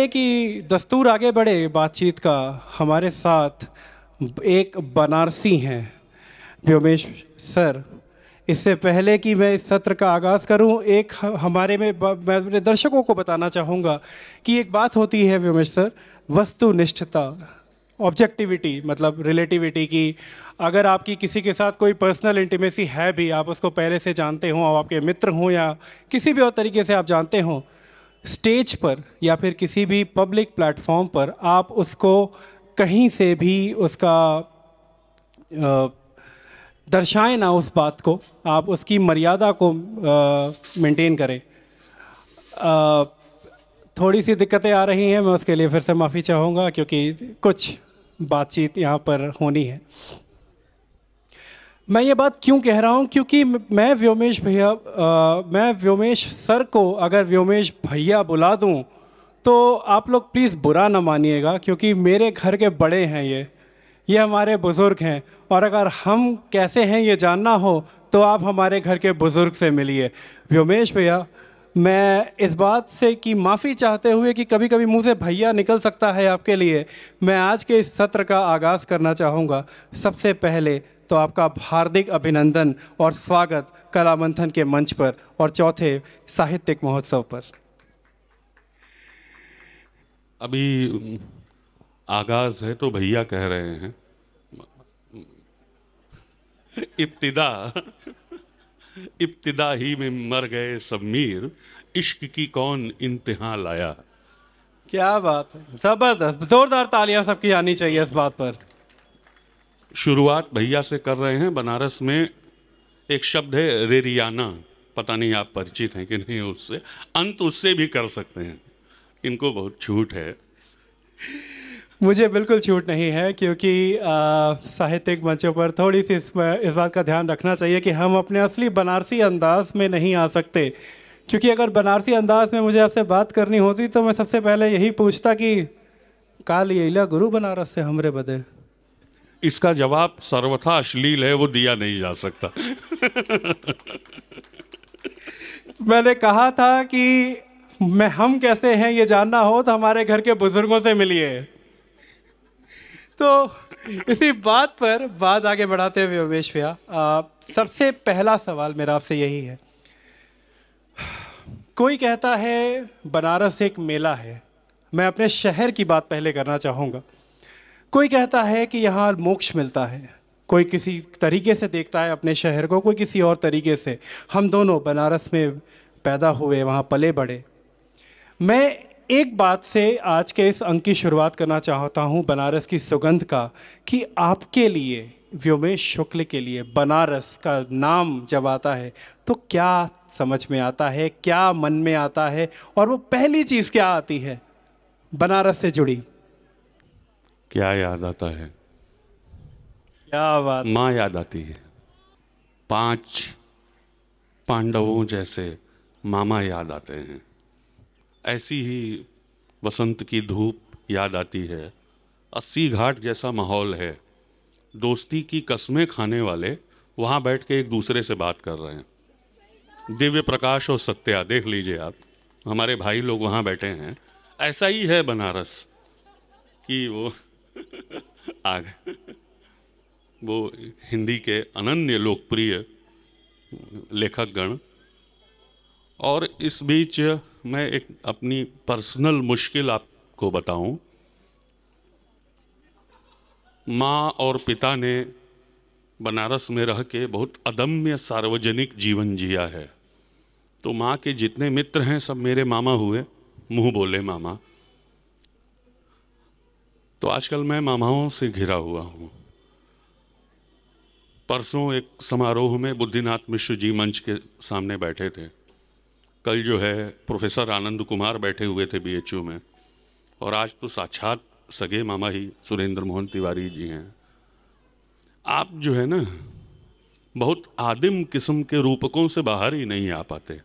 पहले कि दस्तूर आगे बढ़े बातचीत का हमारे साथ एक बनारसी हैं व्योमेश सर इससे पहले कि मैं इस सत्र का आगाज़ करूं एक हमारे में मैं अपने दर्शकों को बताना चाहूँगा कि एक बात होती है व्योमेश सर वस्तुनिष्ठता ऑब्जेक्टिविटी मतलब रिलेटिविटी की अगर आपकी किसी के साथ कोई पर्सनल इंटीमेसी है भी आप उसको पहले से जानते हों और आपके मित्र हों या किसी भी और तरीके से आप जानते हों स्टेज पर या फिर किसी भी पब्लिक प्लेटफॉर्म पर आप उसको कहीं से भी उसका दर्शाएं ना उस बात को आप उसकी मर्यादा को मेंटेन करें आ, थोड़ी सी दिक्कतें आ रही हैं मैं उसके लिए फिर से माफ़ी चाहूँगा क्योंकि कुछ बातचीत यहाँ पर होनी है मैं ये बात क्यों कह रहा हूँ क्योंकि मैं व्योमेश भैया मैं व्योमेश सर को अगर व्योमेश भैया बुला दूँ तो आप लोग प्लीज़ बुरा ना मानिएगा क्योंकि मेरे घर के बड़े हैं ये ये हमारे बुज़ुर्ग हैं और अगर हम कैसे हैं ये जानना हो तो आप हमारे घर के बुज़ुर्ग से मिलिए व्योमेश भैया मैं इस बात से कि माफ़ी चाहते हुए कि कभी कभी मुँह से भैया निकल सकता है आपके लिए मैं आज के इस सत्र का आगाज़ करना चाहूँगा सबसे पहले तो आपका हार्दिक अभिनंदन और स्वागत कला मंथन के मंच पर और चौथे साहित्यिक महोत्सव पर अभी आगाज है तो भैया कह रहे हैं इब्तिदा इब्तिदा ही में मर गए समीर इश्क की कौन इंतहा लाया क्या बात है जबरदस्त जोरदार तालियां सबकी आनी चाहिए इस बात पर शुरुआत भैया से कर रहे हैं बनारस में एक शब्द है रेरियाना पता नहीं आप परिचित हैं कि नहीं उससे अंत उससे भी कर सकते हैं इनको बहुत छूट है मुझे बिल्कुल छूट नहीं है क्योंकि साहित्यिक मंचों पर थोड़ी सी इस, इस बात का ध्यान रखना चाहिए कि हम अपने असली बनारसी अंदाज में नहीं आ सकते क्योंकि अगर बनारसी अंदाज में मुझे आपसे बात करनी होती तो मैं सबसे पहले यही पूछता कि काल ये गुरु बनारस से हमरे बदे इसका जवाब सर्वथा अश्लील है वो दिया नहीं जा सकता मैंने कहा था कि मैं हम कैसे हैं ये जानना हो तो हमारे घर के बुजुर्गों से मिलिए तो इसी बात पर बात आगे बढ़ाते हुए उमेश भैया सबसे पहला सवाल मेरा आपसे यही है कोई कहता है बनारस एक मेला है मैं अपने शहर की बात पहले करना चाहूँगा कोई कहता है कि यहाँ मोक्ष मिलता है कोई किसी तरीके से देखता है अपने शहर को कोई किसी और तरीके से हम दोनों बनारस में पैदा हुए वहाँ पले बड़े मैं एक बात से आज के इस अंक की शुरुआत करना चाहता हूँ बनारस की सुगंध का कि आपके लिए व्योमेश शुक्ल के लिए बनारस का नाम जब आता है तो क्या समझ में आता है क्या मन में आता है और वो पहली चीज़ क्या आती है बनारस से जुड़ी क्या याद आता है क्या बात माँ याद आती है पांच पांडवों जैसे मामा याद आते हैं ऐसी ही वसंत की धूप याद आती है अस्सी घाट जैसा माहौल है दोस्ती की कस्में खाने वाले वहाँ बैठ के एक दूसरे से बात कर रहे हैं दिव्य प्रकाश और सत्या देख लीजिए आप हमारे भाई लोग वहाँ बैठे हैं ऐसा ही है बनारस कि वो आ गए वो हिंदी के अनन्य लोकप्रिय लेखक गण और इस बीच मैं एक अपनी पर्सनल मुश्किल आपको बताऊं माँ और पिता ने बनारस में रह के बहुत अदम्य सार्वजनिक जीवन जिया है तो माँ के जितने मित्र हैं सब मेरे मामा हुए मुंह बोले मामा तो आजकल मैं मामाओं से घिरा हुआ हूँ परसों एक समारोह में बुद्धिनाथ मिश्र जी मंच के सामने बैठे थे कल जो है प्रोफेसर आनंद कुमार बैठे हुए थे बीएचयू में और आज तो साक्षात सगे मामा ही सुरेंद्र मोहन तिवारी जी हैं आप जो है ना बहुत आदिम किस्म के रूपकों से बाहर ही नहीं आ पाते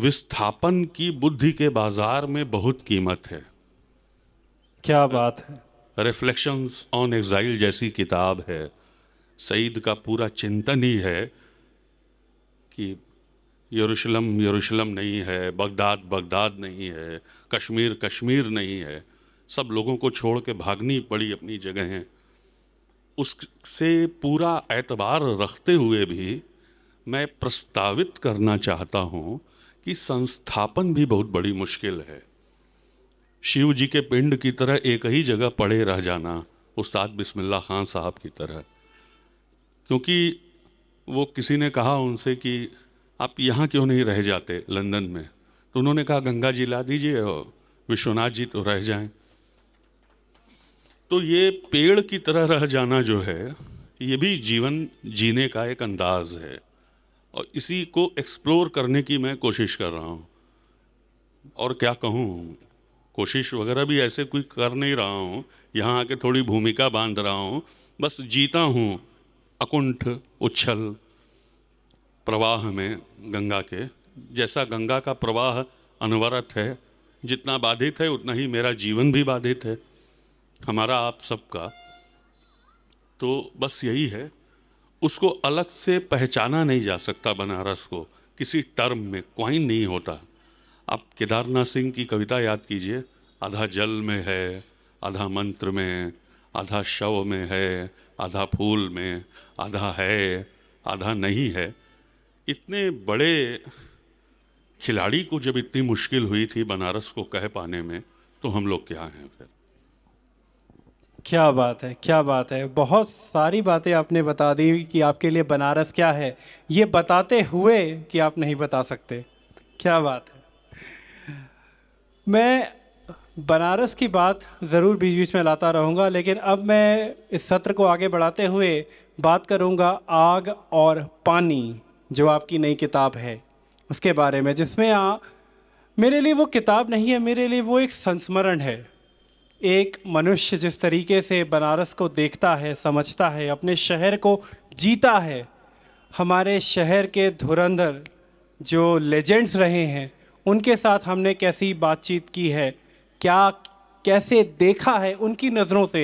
विस्थापन की बुद्धि के बाजार में बहुत कीमत है क्या बात है रिफ्लेक्शंस ऑन एग्जाइल जैसी किताब है सईद का पूरा चिंतन ही है कि यरूशलम यरूशलम नहीं है बगदाद बगदाद नहीं है कश्मीर कश्मीर नहीं है सब लोगों को छोड़ के भागनी पड़ी अपनी जगहें उससे पूरा एतबार रखते हुए भी मैं प्रस्तावित करना चाहता हूँ कि संस्थापन भी बहुत बड़ी मुश्किल है शिव जी के पिंड की तरह एक ही जगह पड़े रह जाना उस्ताद बिस्मिल्ला खान साहब की तरह क्योंकि वो किसी ने कहा उनसे कि आप यहाँ क्यों नहीं रह जाते लंदन में तो उन्होंने कहा गंगा जी ला दीजिए और विश्वनाथ जी तो रह जाएं तो ये पेड़ की तरह रह जाना जो है ये भी जीवन जीने का एक अंदाज है और इसी को एक्सप्लोर करने की मैं कोशिश कर रहा हूँ और क्या कहूँ कोशिश वगैरह भी ऐसे कोई कर नहीं रहा हूँ यहाँ आके थोड़ी भूमिका बांध रहा हूँ बस जीता हूँ अकुंठ उच्छल प्रवाह में गंगा के जैसा गंगा का प्रवाह अनवरत है जितना बाधित है उतना ही मेरा जीवन भी बाधित है हमारा आप सबका तो बस यही है उसको अलग से पहचाना नहीं जा सकता बनारस को किसी टर्म में क्वाइन नहीं होता आप केदारनाथ सिंह की कविता याद कीजिए आधा जल में है आधा मंत्र में आधा शव में है आधा फूल में आधा है आधा नहीं है इतने बड़े खिलाड़ी को जब इतनी मुश्किल हुई थी बनारस को कह पाने में तो हम लोग क्या हैं फिर क्या बात है क्या बात है बहुत सारी बातें आपने बता दी कि आपके लिए बनारस क्या है ये बताते हुए कि आप नहीं बता सकते क्या बात है मैं बनारस की बात ज़रूर बीच बीच में लाता रहूँगा लेकिन अब मैं इस सत्र को आगे बढ़ाते हुए बात करूँगा आग और पानी जो आपकी नई किताब है उसके बारे में जिसमें आ, मेरे लिए वो किताब नहीं है मेरे लिए वो एक संस्मरण है एक मनुष्य जिस तरीके से बनारस को देखता है समझता है अपने शहर को जीता है हमारे शहर के धुरंधर जो लेजेंड्स रहे हैं उनके साथ हमने कैसी बातचीत की है क्या कैसे देखा है उनकी नज़रों से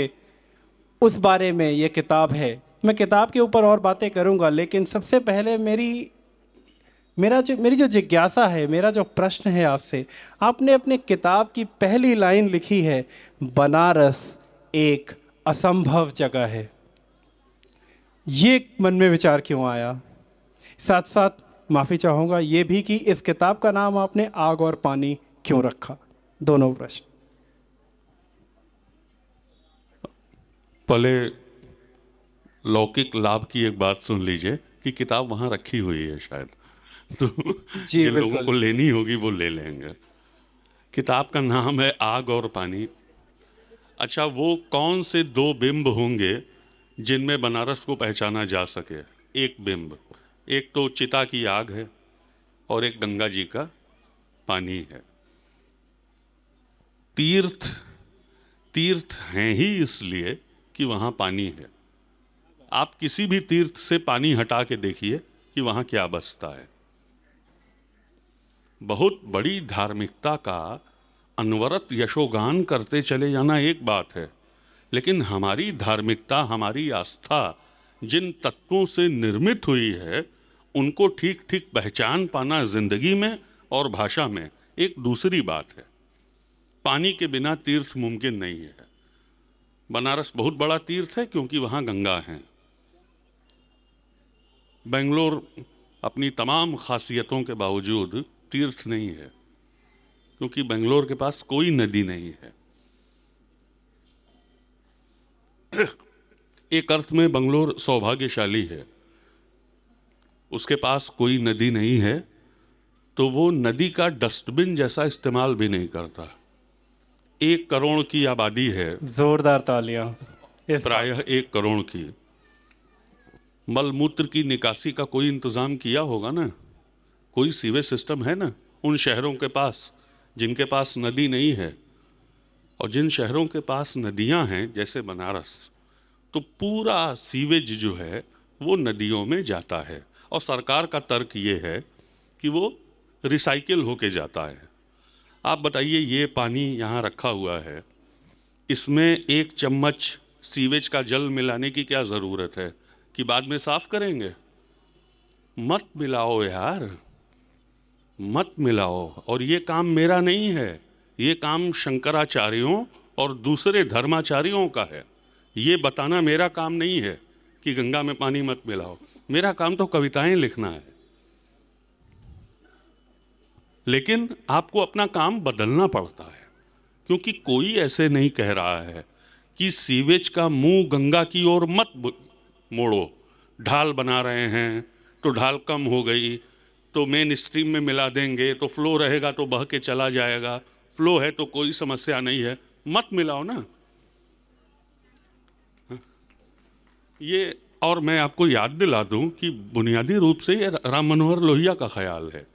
उस बारे में ये किताब है मैं किताब के ऊपर और बातें करूँगा लेकिन सबसे पहले मेरी मेरा जो मेरी जो जिज्ञासा है मेरा जो प्रश्न है आपसे आपने अपने किताब की पहली लाइन लिखी है बनारस एक असंभव जगह है ये मन में विचार क्यों आया साथ साथ माफ़ी चाहूँगा ये भी कि इस किताब का नाम आपने आग और पानी क्यों रखा दोनों प्रश्न पहले लौकिक लाभ की एक बात सुन लीजिए कि किताब वहाँ रखी हुई है शायद तो जी जिन लोगों को लेनी होगी वो ले लेंगे किताब का नाम है आग और पानी अच्छा वो कौन से दो बिंब होंगे जिनमें बनारस को पहचाना जा सके एक बिंब एक तो चिता की आग है और एक गंगा जी का पानी है तीर्थ तीर्थ हैं ही इसलिए कि वहाँ पानी है आप किसी भी तीर्थ से पानी हटा के देखिए कि वहाँ क्या बसता है बहुत बड़ी धार्मिकता का अनवरत यशोगान करते चले जाना एक बात है लेकिन हमारी धार्मिकता हमारी आस्था जिन तत्वों से निर्मित हुई है उनको ठीक ठीक पहचान पाना जिंदगी में और भाषा में एक दूसरी बात है पानी के बिना तीर्थ मुमकिन नहीं है बनारस बहुत बड़ा तीर्थ है क्योंकि वहाँ गंगा है बेंगलोर अपनी तमाम खासियतों के बावजूद तीर्थ नहीं है क्योंकि बेंगलोर के पास कोई नदी नहीं है एक अर्थ में बंगलोर सौभाग्यशाली है उसके पास कोई नदी नहीं है तो वो नदी का डस्टबिन जैसा इस्तेमाल भी नहीं करता एक करोड़ की आबादी है जोरदार तालियां प्रायः एक करोड़ की मलमूत्र की निकासी का कोई इंतजाम किया होगा ना कोई सीवेज सिस्टम है ना उन शहरों के पास जिनके पास नदी नहीं है और जिन शहरों के पास नदियां हैं जैसे बनारस तो पूरा सीवेज जो है वो नदियों में जाता है और सरकार का तर्क ये है कि वो रिसाइकिल होके जाता है आप बताइए ये पानी यहाँ रखा हुआ है इसमें एक चम्मच सीवेज का जल मिलाने की क्या ज़रूरत है कि बाद में साफ़ करेंगे मत मिलाओ यार मत मिलाओ और ये काम मेरा नहीं है ये काम शंकराचार्यों और दूसरे धर्माचार्यों का है ये बताना मेरा काम नहीं है कि गंगा में पानी मत मिलाओ मेरा काम तो कविताएं लिखना है लेकिन आपको अपना काम बदलना पड़ता है क्योंकि कोई ऐसे नहीं कह रहा है कि सीवेज का मुंह गंगा की ओर मत मोड़ो ढाल बना रहे हैं तो ढाल कम हो गई तो मेन स्ट्रीम में मिला देंगे तो फ्लो रहेगा तो बह के चला जाएगा फ्लो है तो कोई समस्या नहीं है मत मिलाओ ना हाँ। ये और मैं आपको याद दिला दूं कि बुनियादी रूप से ये राम मनोहर लोहिया का ख्याल है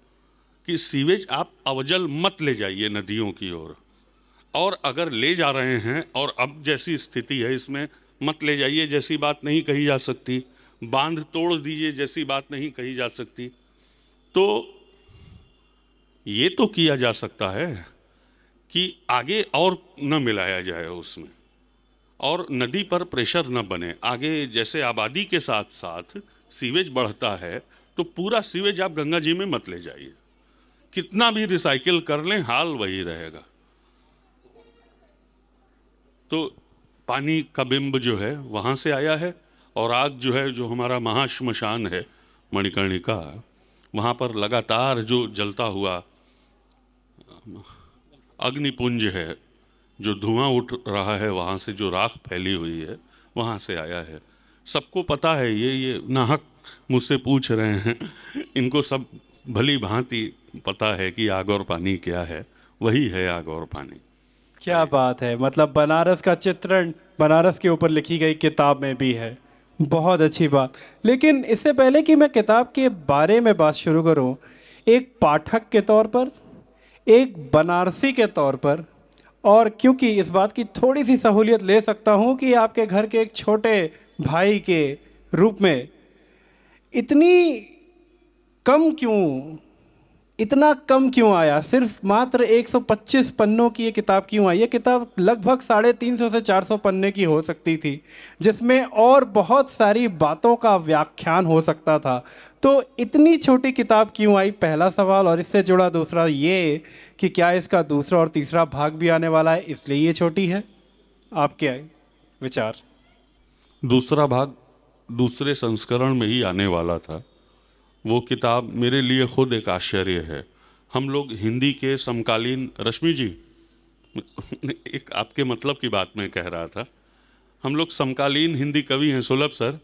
कि सीवेज आप अवजल मत ले जाइए नदियों की ओर और।, और अगर ले जा रहे हैं और अब जैसी स्थिति है इसमें मत ले जाइए जैसी बात नहीं कही जा सकती बांध तोड़ दीजिए जैसी बात नहीं कही जा सकती तो ये तो किया जा सकता है कि आगे और न मिलाया जाए उसमें और नदी पर प्रेशर न बने आगे जैसे आबादी के साथ साथ सीवेज बढ़ता है तो पूरा सीवेज आप गंगा जी में मत ले जाइए कितना भी रिसाइकिल कर लें हाल वही रहेगा तो पानी का बिंब जो है वहाँ से आया है और आग जो है जो हमारा महाश्मशान है मणिकर्णिका वहाँ पर लगातार जो जलता हुआ अग्निपुंज है जो धुआं उठ रहा है वहाँ से जो राख फैली हुई है वहाँ से आया है सबको पता है ये ये नाहक मुझसे पूछ रहे हैं इनको सब भली भांति पता है कि आग और पानी क्या है वही है आग और पानी क्या बात है मतलब बनारस का चित्रण बनारस के ऊपर लिखी गई किताब में भी है बहुत अच्छी बात लेकिन इससे पहले कि मैं किताब के बारे में बात शुरू करूं, एक पाठक के तौर पर एक बनारसी के तौर पर और क्योंकि इस बात की थोड़ी सी सहूलियत ले सकता हूं कि आपके घर के एक छोटे भाई के रूप में इतनी कम क्यों इतना कम क्यों आया सिर्फ मात्र 125 पन्नों की ये किताब क्यों आई ये किताब लगभग साढ़े तीन सौ से 400 पन्ने की हो सकती थी जिसमें और बहुत सारी बातों का व्याख्यान हो सकता था तो इतनी छोटी किताब क्यों आई पहला सवाल और इससे जुड़ा दूसरा ये कि क्या इसका दूसरा और तीसरा भाग भी आने वाला है इसलिए ये छोटी है आपके विचार दूसरा भाग दूसरे संस्करण में ही आने वाला था वो किताब मेरे लिए खुद एक आश्चर्य है हम लोग हिंदी के समकालीन रश्मि जी एक आपके मतलब की बात में कह रहा था हम लोग समकालीन हिंदी कवि हैं सुलभ सर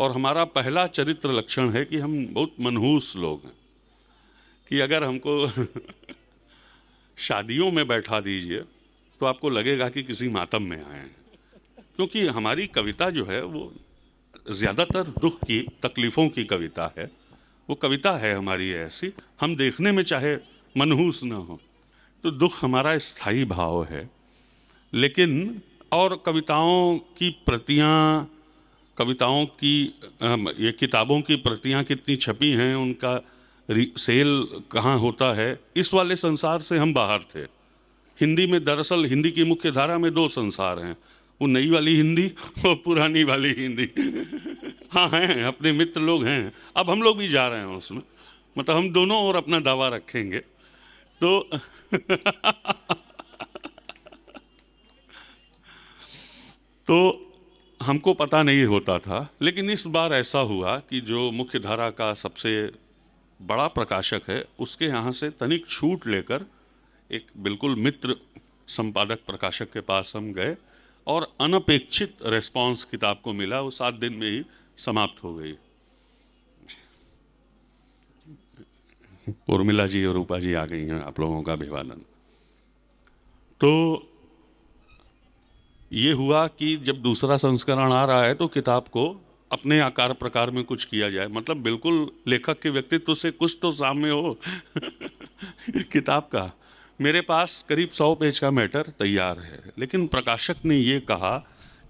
और हमारा पहला चरित्र लक्षण है कि हम बहुत मनहूस लोग हैं कि अगर हमको शादियों में बैठा दीजिए तो आपको लगेगा कि किसी मातम में आए हैं क्योंकि हमारी कविता जो है वो ज़्यादातर दुख की तकलीफ़ों की कविता है वो कविता है हमारी ऐसी हम देखने में चाहे मनहूस ना हो तो दुख हमारा स्थायी भाव है लेकिन और कविताओं की प्रतियां कविताओं की ये किताबों की प्रतियां कितनी छपी हैं उनका सेल कहाँ होता है इस वाले संसार से हम बाहर थे हिंदी में दरअसल हिंदी की मुख्य धारा में दो संसार हैं वो नई वाली हिंदी और पुरानी वाली हिंदी हाँ हैं अपने मित्र लोग हैं अब हम लोग भी जा रहे हैं उसमें मतलब हम दोनों और अपना दावा रखेंगे तो तो हमको पता नहीं होता था लेकिन इस बार ऐसा हुआ कि जो मुख्य धारा का सबसे बड़ा प्रकाशक है उसके यहाँ से तनिक छूट लेकर एक बिल्कुल मित्र संपादक प्रकाशक के पास हम गए और अनपेक्षित रेस्पॉन्स किताब को मिला वो सात दिन में ही समाप्त हो गई उर्मिला जी और रूपा जी आ गई हैं आप लोगों का अभिवादन तो ये हुआ कि जब दूसरा संस्करण आ रहा है तो किताब को अपने आकार प्रकार में कुछ किया जाए मतलब बिल्कुल लेखक के व्यक्तित्व से कुछ तो सामने हो किताब का मेरे पास करीब सौ पेज का मैटर तैयार है लेकिन प्रकाशक ने ये कहा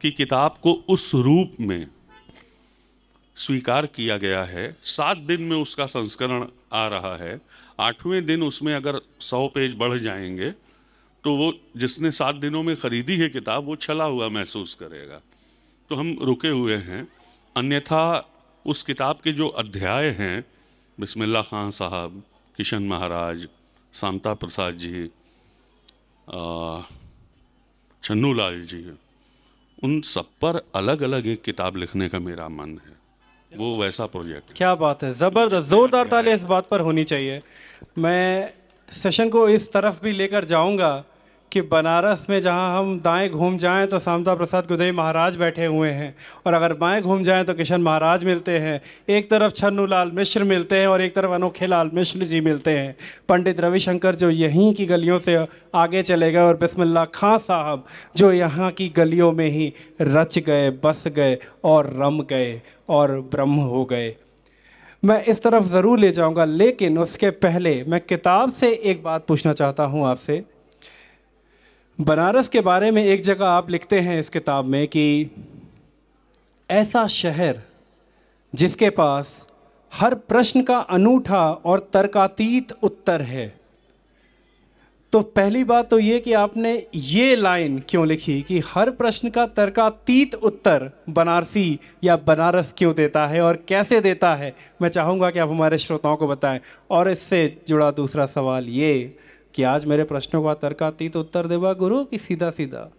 कि किताब को उस रूप में स्वीकार किया गया है सात दिन में उसका संस्करण आ रहा है आठवें दिन उसमें अगर सौ पेज बढ़ जाएंगे तो वो जिसने सात दिनों में ख़रीदी है किताब वो छला हुआ महसूस करेगा तो हम रुके हुए हैं अन्यथा उस किताब के जो अध्याय हैं बिस्मिल्लाह खान साहब किशन महाराज शांता प्रसाद जी छन्नू लाल जी उन सब पर अलग अलग एक किताब लिखने का मेरा मन है वो वैसा प्रोजेक्ट क्या बात है ज़बरदस्त ज़ोरदार ताली इस बात पर होनी चाहिए मैं सेशन को इस तरफ भी लेकर जाऊंगा कि बनारस में जहाँ हम दाएं घूम जाएं तो शामदा प्रसाद गुदई महाराज बैठे हुए हैं और अगर बाएं घूम जाएं तो किशन महाराज मिलते हैं एक तरफ छन्नू लाल मिश्र मिलते हैं और एक तरफ अनोखे लाल मिश्र जी मिलते हैं पंडित रविशंकर जो यहीं की गलियों से आगे चले गए और बिस्मिल्ला खां साहब जो यहाँ की गलियों में ही रच गए बस गए और रम गए और ब्रह्म हो गए मैं इस तरफ ज़रूर ले जाऊंगा लेकिन उसके पहले मैं किताब से एक बात पूछना चाहता हूं आपसे बनारस के बारे में एक जगह आप लिखते हैं इस किताब में कि ऐसा शहर जिसके पास हर प्रश्न का अनूठा और तर्कातीत उत्तर है तो पहली बात तो ये कि आपने ये लाइन क्यों लिखी कि हर प्रश्न का तर्कातीत उत्तर बनारसी या बनारस क्यों देता है और कैसे देता है मैं चाहूँगा कि आप हमारे श्रोताओं को बताएं और इससे जुड़ा दूसरा सवाल ये कि आज मेरे प्रश्नों का तर्कातीत तो उत्तर देगा गुरु कि सीधा सीधा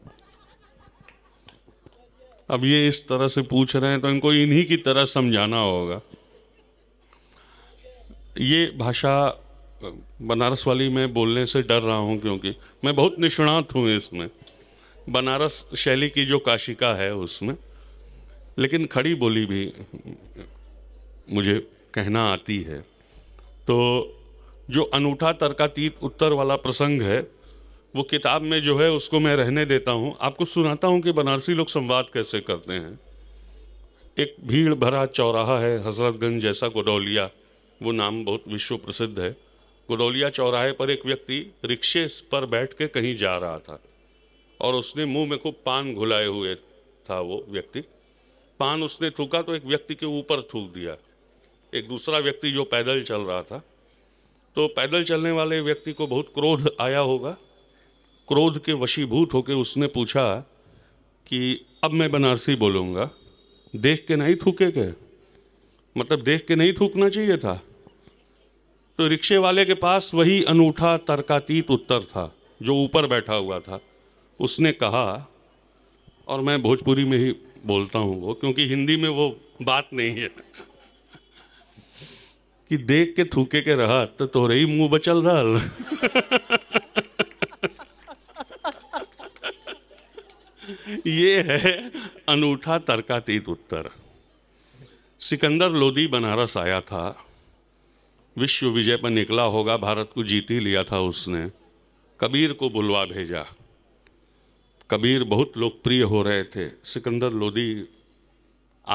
अब ये इस तरह से पूछ रहे हैं तो इनको इन्हीं की तरह समझाना होगा ये भाषा बनारस वाली मैं बोलने से डर रहा हूं क्योंकि मैं बहुत निष्णात हूं इसमें बनारस शैली की जो काशिका है उसमें लेकिन खड़ी बोली भी मुझे कहना आती है तो जो अनूठा तर्कातीत उत्तर वाला प्रसंग है वो किताब में जो है उसको मैं रहने देता हूँ आपको सुनाता हूँ कि बनारसी लोग संवाद कैसे करते हैं एक भीड़ भरा चौराहा है हजरतगंज जैसा गोडौलिया वो नाम बहुत विश्व प्रसिद्ध है गोडौलिया चौराहे पर एक व्यक्ति रिक्शे पर बैठ के कहीं जा रहा था और उसने मुंह में खूब पान घुलाए हुए था वो व्यक्ति पान उसने थूका तो एक व्यक्ति के ऊपर थूक दिया एक दूसरा व्यक्ति जो पैदल चल रहा था तो पैदल चलने वाले व्यक्ति को बहुत क्रोध आया होगा क्रोध के वशीभूत होकर उसने पूछा कि अब मैं बनारसी बोलूँगा देख के नहीं थूके के मतलब देख के नहीं थूकना चाहिए था तो रिक्शे वाले के पास वही अनूठा तर्कातीत उत्तर था जो ऊपर बैठा हुआ था उसने कहा और मैं भोजपुरी में ही बोलता हूँ वो क्योंकि हिंदी में वो बात नहीं है कि देख के थूके के रहा तो तोरे ही मुंह बचल रहा ये है अनूठा तर्कातीत उत्तर सिकंदर लोदी बनारस आया था विश्व विजय पर निकला होगा भारत को जीत ही लिया था उसने कबीर को बुलवा भेजा कबीर बहुत लोकप्रिय हो रहे थे सिकंदर लोदी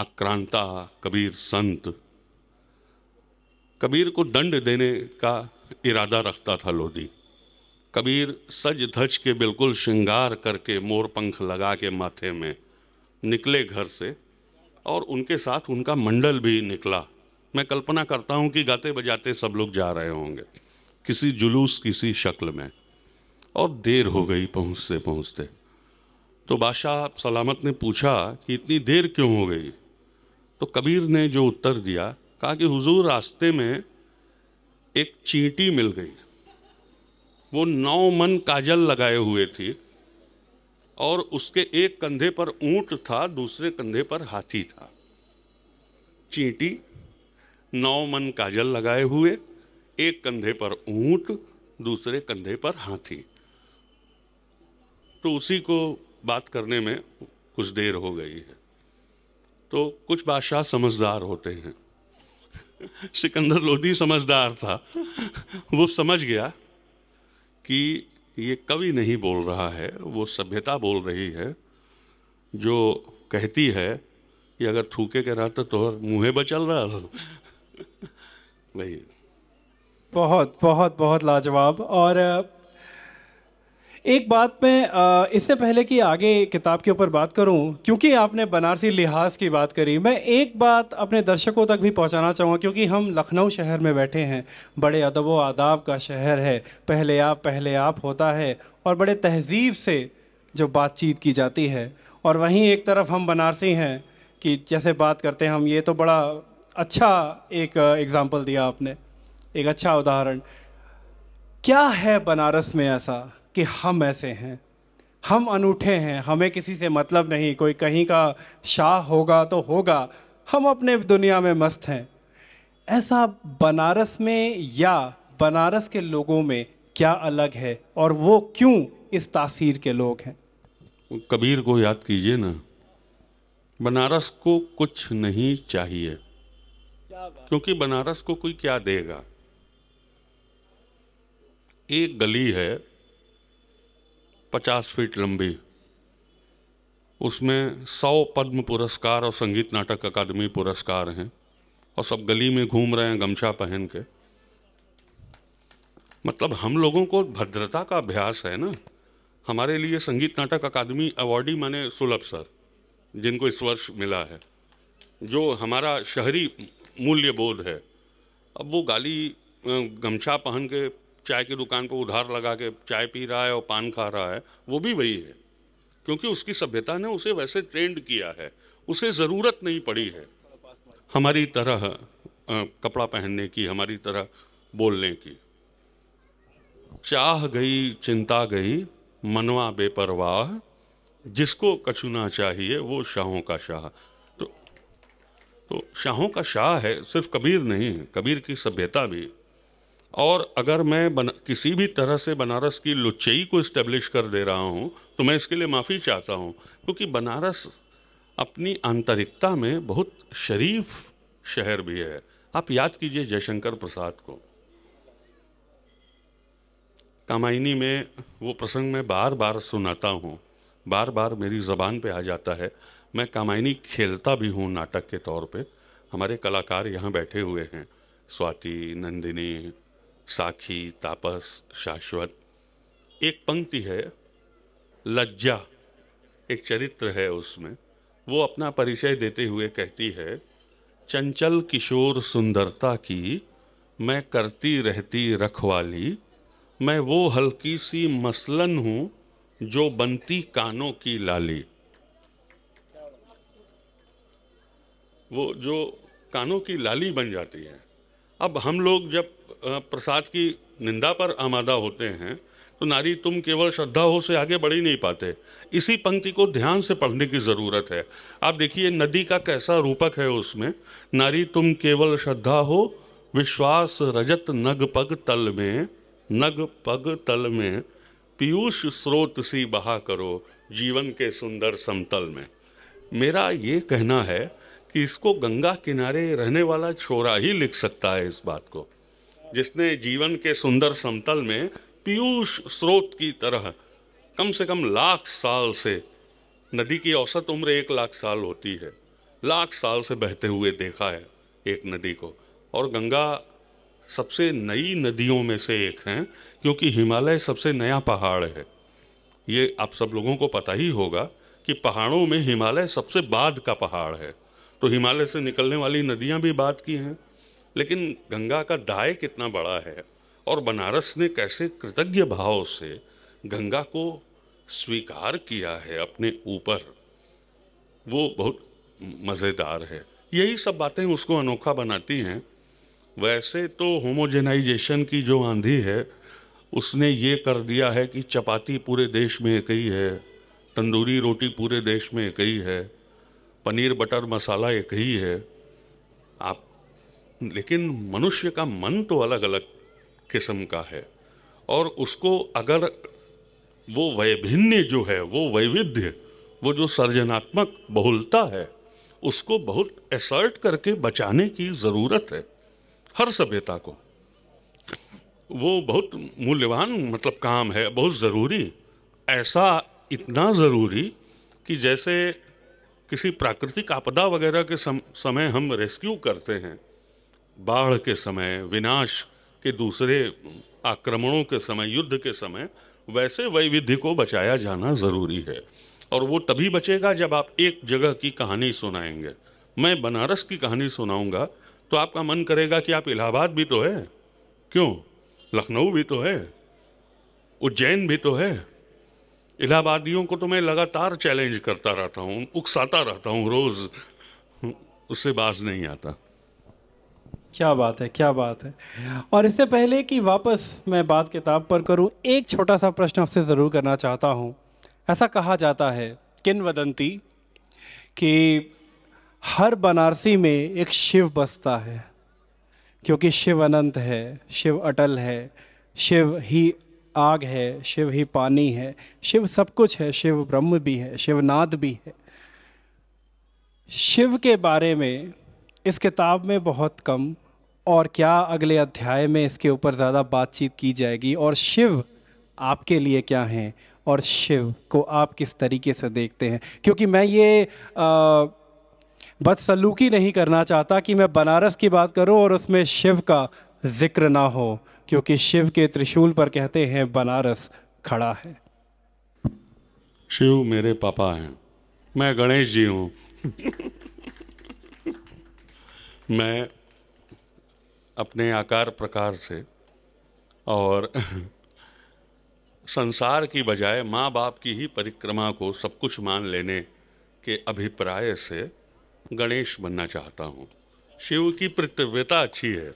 आक्रांता कबीर संत कबीर को दंड देने का इरादा रखता था लोधी कबीर सज धज के बिल्कुल श्रृंगार करके मोर पंख लगा के माथे में निकले घर से और उनके साथ उनका मंडल भी निकला मैं कल्पना करता हूँ कि गाते बजाते सब लोग जा रहे होंगे किसी जुलूस किसी शक्ल में और देर हो गई पहुँचते पहुँचते तो बादशाह सलामत ने पूछा कि इतनी देर क्यों हो गई तो कबीर ने जो उत्तर दिया कहा कि हुजूर रास्ते में एक चींटी मिल गई वो नौ मन काजल लगाए हुए थी और उसके एक कंधे पर ऊंट था दूसरे कंधे पर हाथी था चींटी नौ मन काजल लगाए हुए एक कंधे पर ऊंट दूसरे कंधे पर हाथी तो उसी को बात करने में कुछ देर हो गई है तो कुछ बादशाह समझदार होते हैं सिकंदर लोधी समझदार था वो समझ गया कि ये कवि नहीं बोल रहा है वो सभ्यता बोल रही है जो कहती है कि अगर थूके के रहा तो मुँह बचल रहा भाई बहुत बहुत बहुत लाजवाब और एक बात मैं इससे पहले कि आगे किताब के ऊपर बात करूं क्योंकि आपने बनारसी लिहाज की बात करी मैं एक बात अपने दर्शकों तक भी पहुंचाना चाहूँगा क्योंकि हम लखनऊ शहर में बैठे हैं बड़े अदब व आदाब का शहर है पहले आप पहले आप होता है और बड़े तहजीब से जो बातचीत की जाती है और वहीं एक तरफ हम बनारसी हैं कि जैसे बात करते हैं हम ये तो बड़ा अच्छा एक एग्ज़ाम्पल दिया आपने एक अच्छा उदाहरण क्या है बनारस में ऐसा कि हम ऐसे हैं हम अनूठे हैं हमें किसी से मतलब नहीं कोई कहीं का शाह होगा तो होगा हम अपने दुनिया में मस्त हैं ऐसा बनारस में या बनारस के लोगों में क्या अलग है और वो क्यों इस तासीर के लोग हैं कबीर को याद कीजिए ना बनारस को कुछ नहीं चाहिए क्योंकि बनारस को कोई क्या देगा एक गली है पचास फीट लंबी उसमें सौ पद्म पुरस्कार और संगीत नाटक अकादमी पुरस्कार हैं और सब गली में घूम रहे हैं गमछा पहन के मतलब हम लोगों को भद्रता का अभ्यास है ना हमारे लिए संगीत नाटक अकादमी अवार्डी माने सुलभ सर जिनको इस वर्ष मिला है जो हमारा शहरी मूल्य बोध है अब वो गाली गमछा पहन के चाय की दुकान पर उधार लगा के चाय पी रहा है और पान खा रहा है वो भी वही है क्योंकि उसकी सभ्यता ने उसे वैसे ट्रेंड किया है उसे ज़रूरत नहीं पड़ी है हमारी तरह आ, कपड़ा पहनने की हमारी तरह बोलने की चाह गई चिंता गई मनवा बेपरवाह जिसको कछुना चाहिए वो शाहों का शाह तो तो शाहों का शाह है सिर्फ कबीर नहीं है कबीर की सभ्यता भी और अगर मैं बना किसी भी तरह से बनारस की लुच्चई को इस्टेब्लिश कर दे रहा हूँ तो मैं इसके लिए माफ़ी चाहता हूँ क्योंकि बनारस अपनी आंतरिकता में बहुत शरीफ शहर भी है आप याद कीजिए जयशंकर प्रसाद को कामायनी में वो प्रसंग मैं बार बार सुनाता हूँ बार बार मेरी ज़बान पे आ जाता है मैं कामायनी खेलता भी हूँ नाटक के तौर पे हमारे कलाकार यहाँ बैठे हुए हैं स्वाति नंदिनी साखी तापस शाश्वत एक पंक्ति है लज्जा एक चरित्र है उसमें वो अपना परिचय देते हुए कहती है चंचल किशोर सुंदरता की मैं करती रहती रखवाली मैं वो हल्की सी मसलन हूँ जो बनती कानों की लाली वो जो कानों की लाली बन जाती है अब हम लोग जब प्रसाद की निंदा पर आमादा होते हैं तो नारी तुम केवल श्रद्धा हो से आगे बढ़ ही नहीं पाते इसी पंक्ति को ध्यान से पढ़ने की ज़रूरत है आप देखिए नदी का कैसा रूपक है उसमें नारी तुम केवल श्रद्धा हो विश्वास रजत नग पग तल में नग पग तल में पीयूष स्रोत सी बहा करो जीवन के सुंदर समतल में मेरा ये कहना है कि इसको गंगा किनारे रहने वाला छोरा ही लिख सकता है इस बात को जिसने जीवन के सुंदर समतल में पीयूष स्रोत की तरह कम से कम लाख साल से नदी की औसत उम्र एक लाख साल होती है लाख साल से बहते हुए देखा है एक नदी को और गंगा सबसे नई नदियों में से एक हैं क्योंकि हिमालय सबसे नया पहाड़ है ये आप सब लोगों को पता ही होगा कि पहाड़ों में हिमालय सबसे बाद का पहाड़ है तो हिमालय से निकलने वाली नदियाँ भी बात की हैं लेकिन गंगा का दाय कितना बड़ा है और बनारस ने कैसे कृतज्ञ भाव से गंगा को स्वीकार किया है अपने ऊपर वो बहुत मज़ेदार है यही सब बातें उसको अनोखा बनाती हैं वैसे तो होमोजेनाइजेशन की जो आंधी है उसने ये कर दिया है कि चपाती पूरे देश में एक ही है तंदूरी रोटी पूरे देश में एक ही है पनीर बटर मसाला एक ही है आप लेकिन मनुष्य का मन तो अलग अलग किस्म का है और उसको अगर वो वैभिन्न जो है वो वैविध्य वो जो सर्जनात्मक बहुलता है उसको बहुत एसर्ट करके बचाने की ज़रूरत है हर सभ्यता को वो बहुत मूल्यवान मतलब काम है बहुत ज़रूरी ऐसा इतना ज़रूरी कि जैसे किसी प्राकृतिक आपदा वगैरह के सम, समय हम रेस्क्यू करते हैं बाढ़ के समय विनाश के दूसरे आक्रमणों के समय युद्ध के समय वैसे वैविध्य को बचाया जाना ज़रूरी है और वो तभी बचेगा जब आप एक जगह की कहानी सुनाएंगे मैं बनारस की कहानी सुनाऊंगा तो आपका मन करेगा कि आप इलाहाबाद भी तो है क्यों लखनऊ भी तो है उज्जैन भी तो है इलाहाबादियों को तो मैं लगातार चैलेंज करता रहता हूँ उकसाता रहता हूँ रोज़ उससे बाज नहीं आता क्या बात है क्या बात है और इससे पहले कि वापस मैं बात किताब पर करूं एक छोटा सा प्रश्न आपसे ज़रूर करना चाहता हूं ऐसा कहा जाता है किन वदंती कि हर बनारसी में एक शिव बसता है क्योंकि शिव अनंत है शिव अटल है शिव ही आग है शिव ही पानी है शिव सब कुछ है शिव ब्रह्म भी है शिव नाद भी है शिव के बारे में इस किताब में बहुत कम और क्या अगले अध्याय में इसके ऊपर ज़्यादा बातचीत की जाएगी और शिव आपके लिए क्या हैं और शिव को आप किस तरीके से देखते हैं क्योंकि मैं ये बदसलूकी नहीं करना चाहता कि मैं बनारस की बात करूं और उसमें शिव का जिक्र ना हो क्योंकि शिव के त्रिशूल पर कहते हैं बनारस खड़ा है शिव मेरे पापा हैं मैं गणेश जी हूँ मैं अपने आकार प्रकार से और संसार की बजाय माँ बाप की ही परिक्रमा को सब कुछ मान लेने के अभिप्राय से गणेश बनना चाहता हूँ शिव की प्रतिव्यता अच्छी है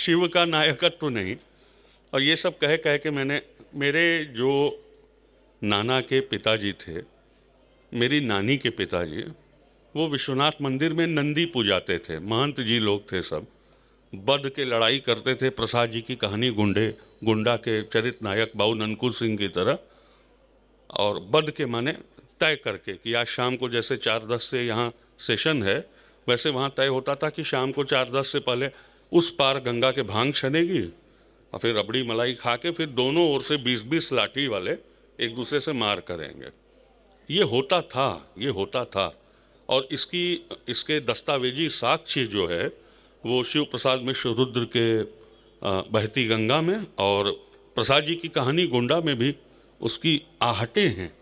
शिव का नायकत्व नहीं और ये सब कह कह के मैंने मेरे जो नाना के पिताजी थे मेरी नानी के पिताजी वो विश्वनाथ मंदिर में नंदी पूजाते थे महंत जी लोग थे सब बद के लड़ाई करते थे प्रसाद जी की कहानी गुंडे गुंडा के चरित नायक बाबू ननकुल सिंह की तरह और बद के माने तय करके कि आज शाम को जैसे चार दस से यहाँ सेशन है वैसे वहाँ तय होता था कि शाम को चार दस से पहले उस पार गंगा के भांग छनेगी और फिर रबड़ी मलाई खा के फिर दोनों ओर से बीस बीस लाठी वाले एक दूसरे से मार करेंगे ये होता था ये होता था और इसकी इसके दस्तावेजी साक्ष्य जो है वो शिव प्रसाद मिश्र रुद्र के बहती गंगा में और प्रसाद जी की कहानी गुंडा में भी उसकी आहटें हैं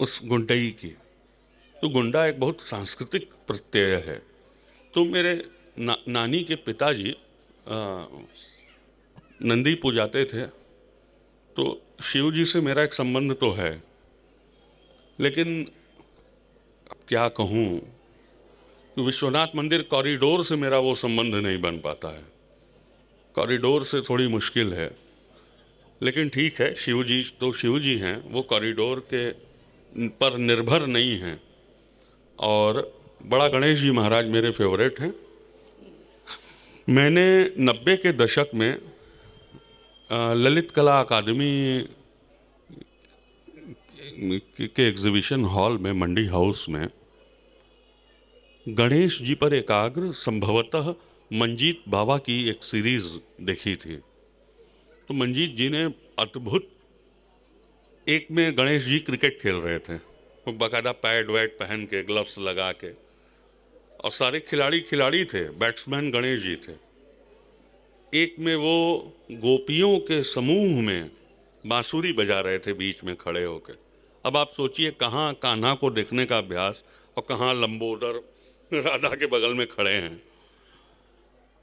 उस गुंडई की तो गुंडा एक बहुत सांस्कृतिक प्रत्यय है तो मेरे ना, नानी के पिताजी नंदी पूजाते थे तो शिव जी से मेरा एक संबंध तो है लेकिन क्या कहूँ विश्वनाथ मंदिर कॉरिडोर से मेरा वो संबंध नहीं बन पाता है कॉरिडोर से थोड़ी मुश्किल है लेकिन ठीक है शिव जी तो शिव जी हैं वो कॉरिडोर के पर निर्भर नहीं हैं और बड़ा गणेश जी महाराज मेरे फेवरेट हैं मैंने नब्बे के दशक में ललित कला अकादमी के एग्जीबिशन हॉल में मंडी हाउस में गणेश जी पर एकाग्र संभवतः मंजीत बाबा की एक सीरीज देखी थी तो मंजीत जी ने अद्भुत एक में गणेश जी क्रिकेट खेल रहे थे वो तो बाकायदा पैड वैड पहन के ग्लव्स लगा के और सारे खिलाड़ी खिलाड़ी थे बैट्समैन गणेश जी थे एक में वो गोपियों के समूह में बांसुरी बजा रहे थे बीच में खड़े होकर अब आप सोचिए कहाँ कान्हा को देखने का अभ्यास और कहाँ लंबोदर राधा के बगल में खड़े हैं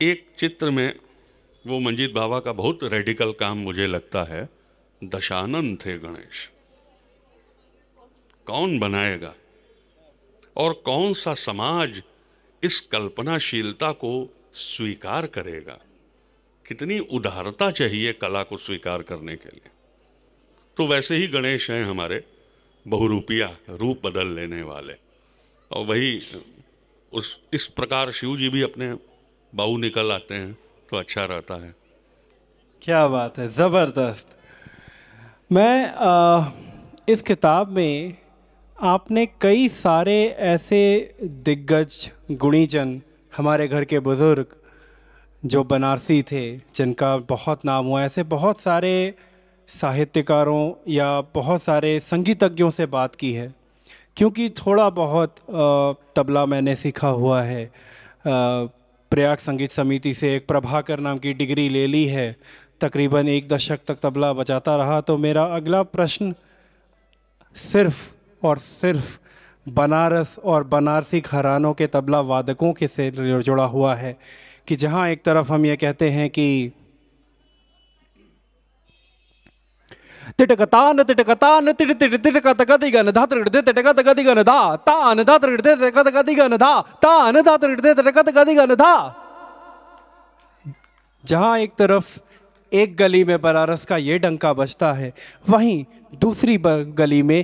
एक चित्र में वो मंजीत बाबा का बहुत रेडिकल काम मुझे लगता है दशानंद थे गणेश कौन बनाएगा और कौन सा समाज इस कल्पनाशीलता को स्वीकार करेगा कितनी उदारता चाहिए कला को स्वीकार करने के लिए तो वैसे ही गणेश हैं हमारे बहुरूपिया रूप बदल लेने वाले और वही उस इस प्रकार शिव जी भी अपने बाहु निकल आते हैं तो अच्छा रहता है क्या बात है ज़बरदस्त मैं आ, इस किताब में आपने कई सारे ऐसे दिग्गज गुणीजन हमारे घर के बुज़ुर्ग जो बनारसी थे जिनका बहुत नाम हुआ ऐसे बहुत सारे साहित्यकारों या बहुत सारे संगीतज्ञों से बात की है क्योंकि थोड़ा बहुत तबला मैंने सीखा हुआ है प्रयाग संगीत समिति से एक प्रभाकर नाम की डिग्री ले ली है तकरीबन एक दशक तक तबला बजाता रहा तो मेरा अगला प्रश्न सिर्फ़ और सिर्फ बनारस और बनारसी घरानों के तबला वादकों के से जुड़ा हुआ है कि जहाँ एक तरफ हम ये कहते हैं कि तिटकतान तिटकतान तिट तिट तक तक तक तक जहां एक तरफ एक गली में बनारस का ये डंका बजता है वहीं दूसरी गली में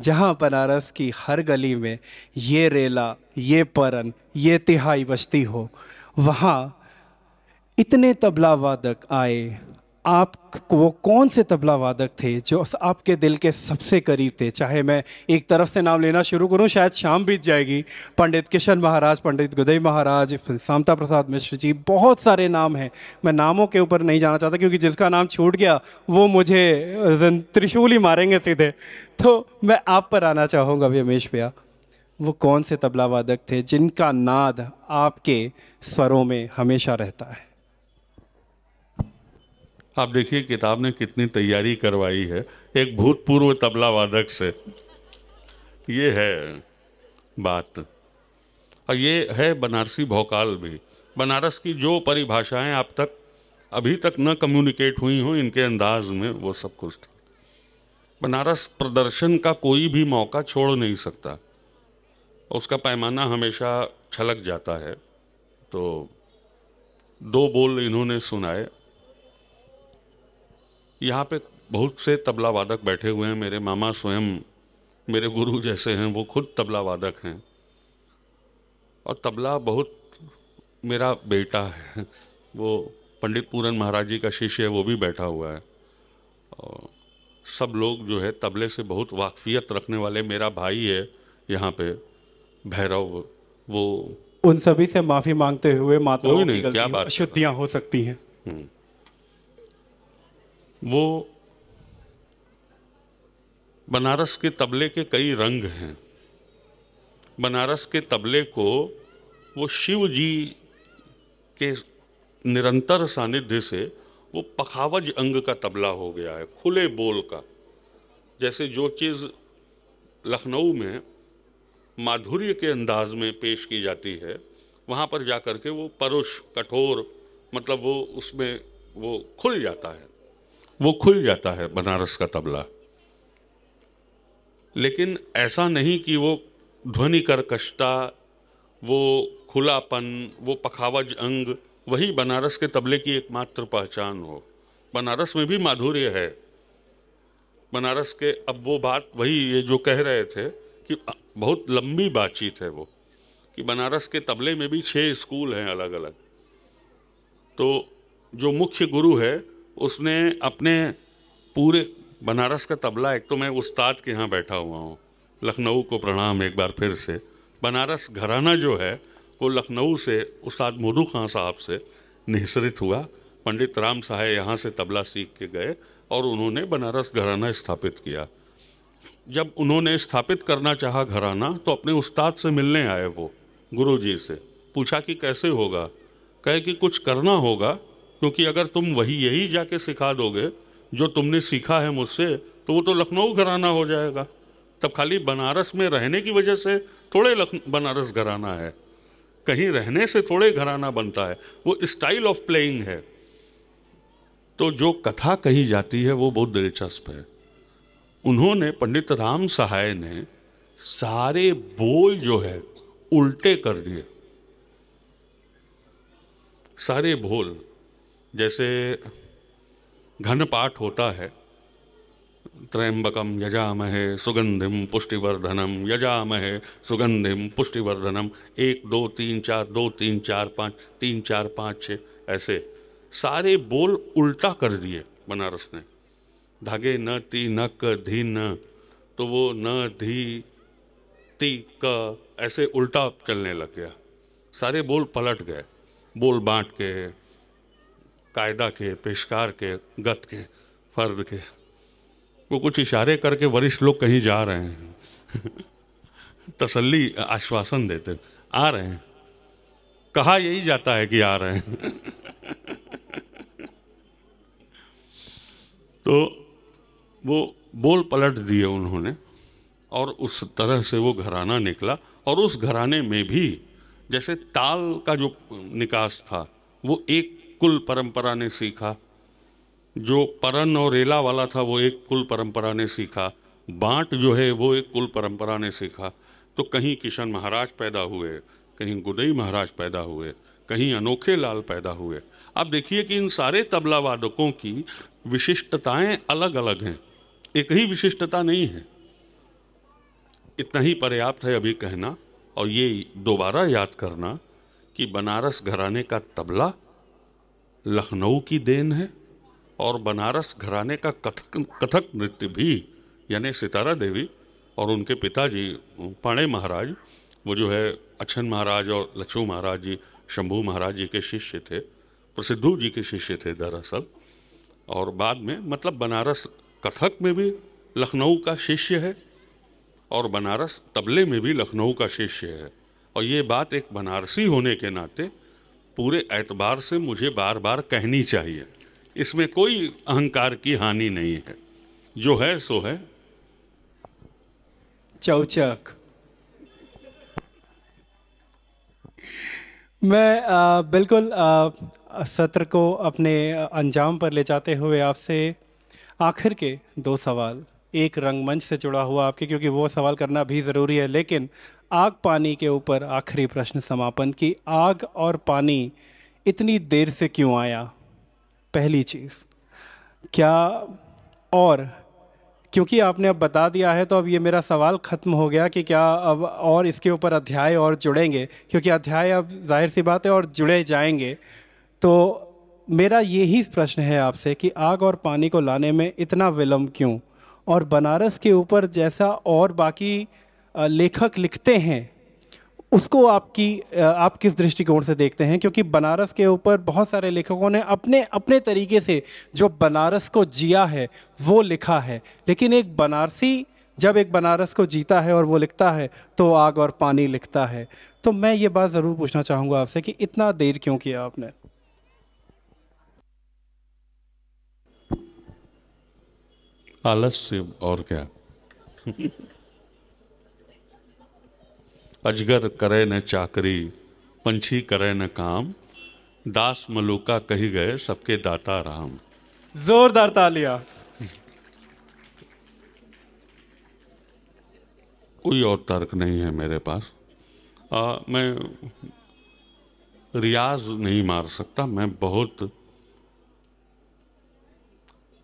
जहाँ बनारस की हर गली में ये रेला ये परन ये तिहाई बस्ती हो वहाँ इतने तबला वादक आए आप वो कौन से तबला वादक थे जो आपके दिल के सबसे करीब थे चाहे मैं एक तरफ से नाम लेना शुरू करूं शायद शाम बीत जाएगी पंडित किशन महाराज पंडित गुदई महाराज शामता प्रसाद मिश्र जी बहुत सारे नाम हैं मैं नामों के ऊपर नहीं जाना चाहता क्योंकि जिसका नाम छूट गया वो मुझे त्रिशूल ही मारेंगे सीधे तो मैं आप पर आना चाहूँगा हमेश भैया वो कौन से तबला वादक थे जिनका नाद आपके स्वरों में हमेशा रहता है आप देखिए किताब ने कितनी तैयारी करवाई है एक भूतपूर्व तबला वादक से ये है बात और ये है बनारसी भोकाल भी बनारस की जो परिभाषाएं आप तक अभी तक न कम्युनिकेट हुई हों इनके अंदाज में वो सब कुछ था बनारस प्रदर्शन का कोई भी मौका छोड़ नहीं सकता उसका पैमाना हमेशा छलक जाता है तो दो बोल इन्होंने सुनाए यहाँ पे बहुत से तबला वादक बैठे हुए हैं मेरे मामा स्वयं मेरे गुरु जैसे हैं वो खुद तबला वादक हैं और तबला बहुत मेरा बेटा है वो पंडित पूरन महाराज जी का शिष्य है वो भी बैठा हुआ है और सब लोग जो है तबले से बहुत वाकफियत रखने वाले मेरा भाई है यहाँ पे भैरव वो उन सभी से माफ़ी मांगते हुए माता की अशुद्धियाँ हो सकती हैं हम्म। वो बनारस के तबले के कई रंग हैं बनारस के तबले को वो शिव जी के निरंतर सानिध्य से वो पखावज अंग का तबला हो गया है खुले बोल का जैसे जो चीज़ लखनऊ में माधुर्य के अंदाज में पेश की जाती है वहाँ पर जा कर के वो परुष कठोर मतलब वो उसमें वो खुल जाता है वो खुल जाता है बनारस का तबला लेकिन ऐसा नहीं कि वो ध्वनि कर्कशता वो खुलापन वो पखावज अंग वही बनारस के तबले की एकमात्र पहचान हो बनारस में भी माधुर्य है बनारस के अब वो बात वही ये जो कह रहे थे कि बहुत लंबी बातचीत है वो कि बनारस के तबले में भी छः स्कूल हैं अलग अलग तो जो मुख्य गुरु है उसने अपने पूरे बनारस का तबला एक तो मैं उस्ताद के यहाँ बैठा हुआ हूँ लखनऊ को प्रणाम एक बार फिर से बनारस घराना जो है वो लखनऊ से उस्ताद मोदू खां साहब से निसरित हुआ पंडित राम साहे यहाँ से तबला सीख के गए और उन्होंने बनारस घराना स्थापित किया जब उन्होंने स्थापित करना चाहा घराना तो अपने उस्ताद से मिलने आए वो गुरुजी से पूछा कि कैसे होगा कहे कि कुछ करना होगा क्योंकि अगर तुम वही यही जाके सिखा दोगे जो तुमने सीखा है मुझसे तो वो तो लखनऊ घराना हो जाएगा तब खाली बनारस में रहने की वजह से थोड़े बनारस घराना है कहीं रहने से थोड़े घराना बनता है वो स्टाइल ऑफ प्लेइंग है तो जो कथा कही जाती है वो बहुत दिलचस्प है उन्होंने पंडित राम सहाय ने सारे बोल जो है उल्टे कर दिए सारे बोल जैसे घन पाठ होता है त्रयंबकम यजामहे सुगंधिम पुष्टिवर्धनम यजामहे सुगंधिम पुष्टिवर्धनम एक दो तीन चार दो तीन चार पाँच तीन चार पाँच छः ऐसे सारे बोल उल्टा कर दिए बनारस ने धागे न ती न क धी न तो वो न धी ती क ऐसे उल्टा चलने लग गया सारे बोल पलट गए बोल बांट के कायदा के पेशकार के गत के फर्द के वो कुछ इशारे करके वरिष्ठ लोग कहीं जा रहे हैं तसल्ली आश्वासन देते आ रहे हैं कहा यही जाता है कि आ रहे हैं तो वो बोल पलट दिए उन्होंने और उस तरह से वो घराना निकला और उस घराने में भी जैसे ताल का जो निकास था वो एक कुल परंपरा ने सीखा जो परन और रेला वाला था वो एक कुल परंपरा ने सीखा बांट जो है वो एक कुल परंपरा ने सीखा तो कहीं किशन महाराज पैदा हुए कहीं गुदई महाराज पैदा हुए कहीं अनोखे लाल पैदा हुए आप देखिए कि इन सारे तबला वादकों की विशिष्टताएं अलग अलग हैं एक ही विशिष्टता नहीं है इतना ही पर्याप्त है अभी कहना और ये दोबारा याद करना कि बनारस घराने का तबला लखनऊ की देन है और बनारस घराने का कथक कथक नृत्य भी यानी सितारा देवी और उनके पिताजी पाणे महाराज वो जो है अच्छन महाराज और लक्ष्मू महाराज जी शंभू महाराज जी के शिष्य थे प्रसिद्धु जी के शिष्य थे दरअसल और बाद में मतलब बनारस कथक में भी लखनऊ का शिष्य है और बनारस तबले में भी लखनऊ का शिष्य है और ये बात एक बनारसी होने के नाते पूरे एतबार से मुझे बार बार कहनी चाहिए इसमें कोई अहंकार की हानि नहीं है जो है सो है चौचक मैं आ, बिल्कुल आ, सत्र को अपने अंजाम पर ले जाते हुए आपसे आखिर के दो सवाल एक रंगमंच से जुड़ा हुआ आपके क्योंकि वो सवाल करना भी ज़रूरी है लेकिन आग पानी के ऊपर आखिरी प्रश्न समापन कि आग और पानी इतनी देर से क्यों आया पहली चीज़ क्या और क्योंकि आपने अब बता दिया है तो अब ये मेरा सवाल ख़त्म हो गया कि क्या अब और इसके ऊपर अध्याय और जुड़ेंगे क्योंकि अध्याय अब जाहिर सी बात है और जुड़े जाएंगे तो मेरा यही प्रश्न है आपसे कि आग और पानी को लाने में इतना विलम्ब क्यों और बनारस के ऊपर जैसा और बाकी लेखक लिखते हैं उसको आपकी आप किस दृष्टिकोण से देखते हैं क्योंकि बनारस के ऊपर बहुत सारे लेखकों ने अपने अपने तरीके से जो बनारस को जिया है वो लिखा है लेकिन एक बनारसी जब एक बनारस को जीता है और वो लिखता है तो आग और पानी लिखता है तो मैं ये बात ज़रूर पूछना चाहूँगा आपसे कि इतना देर क्यों किया आपने आलस्य और क्या अजगर करे न चाकरी पंछी करे न काम दास मलुका कही गए सबके दाता राम जोरदार तालिया कोई और तर्क नहीं है मेरे पास आ, मैं रियाज नहीं मार सकता मैं बहुत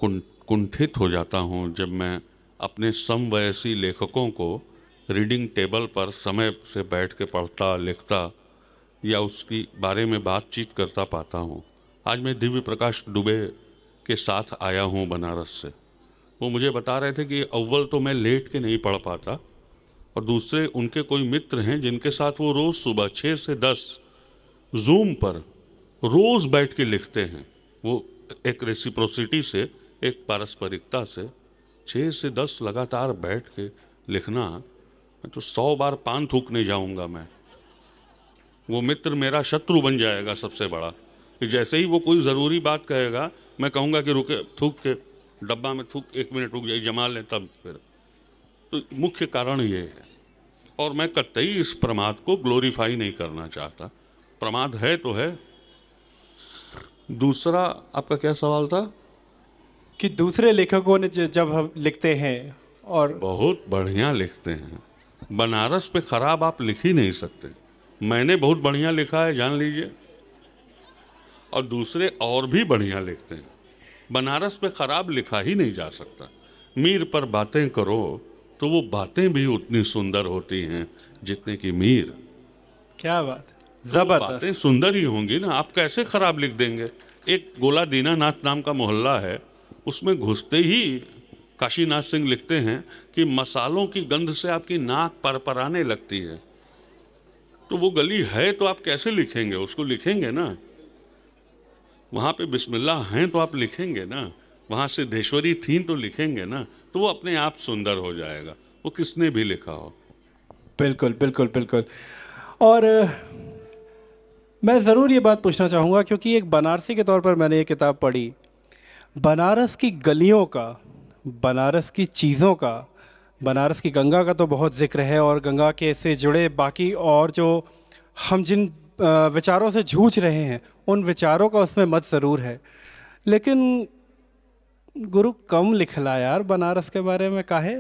कुंठ कुंठित हो जाता हूँ जब मैं अपने समवयसी लेखकों को रीडिंग टेबल पर समय से बैठ के पढ़ता लिखता या उसकी बारे में बातचीत करता पाता हूँ आज मैं दिव्य प्रकाश डुबे के साथ आया हूँ बनारस से वो मुझे बता रहे थे कि अव्वल तो मैं लेट के नहीं पढ़ पाता और दूसरे उनके कोई मित्र हैं जिनके साथ वो रोज़ सुबह छः से दस जूम पर रोज़ बैठ के लिखते हैं वो एक रेसिप्रोसिटी से एक पारस्परिकता से छः से दस लगातार बैठ के लिखना मैं तो सौ बार पान थूकने जाऊंगा मैं वो मित्र मेरा शत्रु बन जाएगा सबसे बड़ा कि जैसे ही वो कोई ज़रूरी बात कहेगा मैं कहूँगा कि रुके थूक के डब्बा में थूक एक मिनट रुक जाए जमा लें तब फिर तो मुख्य कारण ये है और मैं कतई इस प्रमाद को ग्लोरीफाई नहीं करना चाहता प्रमाद है तो है दूसरा आपका क्या सवाल था कि दूसरे लेखकों ने जब हम लिखते हैं और बहुत बढ़िया लिखते हैं बनारस पे ख़राब आप लिख ही नहीं सकते मैंने बहुत बढ़िया लिखा है जान लीजिए और दूसरे और भी बढ़िया लिखते हैं बनारस पे ख़राब लिखा ही नहीं जा सकता मीर पर बातें करो तो वो बातें भी उतनी सुंदर होती हैं जितने की मीर क्या बात तो जबरदस्त तो बातें सुंदर ही होंगी ना आप कैसे ख़राब लिख देंगे एक गोला दीनानाथ नाम का मोहल्ला है उसमें घुसते ही काशीनाथ सिंह लिखते हैं कि मसालों की गंध से आपकी नाक परपराने लगती है तो वो गली है तो आप कैसे लिखेंगे उसको लिखेंगे ना वहां पे बिस्मिल्लाह हैं तो आप लिखेंगे ना वहां से देश्वरी थी तो लिखेंगे ना तो वो अपने आप सुंदर हो जाएगा वो किसने भी लिखा हो बिल्कुल बिल्कुल बिल्कुल और मैं ज़रूर ये बात पूछना चाहूँगा क्योंकि एक बनारसी के तौर पर मैंने ये किताब पढ़ी बनारस की गलियों का बनारस की चीज़ों का बनारस की गंगा का तो बहुत जिक्र है और गंगा के से जुड़े बाकी और जो हम जिन विचारों से जूझ रहे हैं उन विचारों का उसमें मत ज़रूर है लेकिन गुरु कम लिखला यार बनारस के बारे में काहे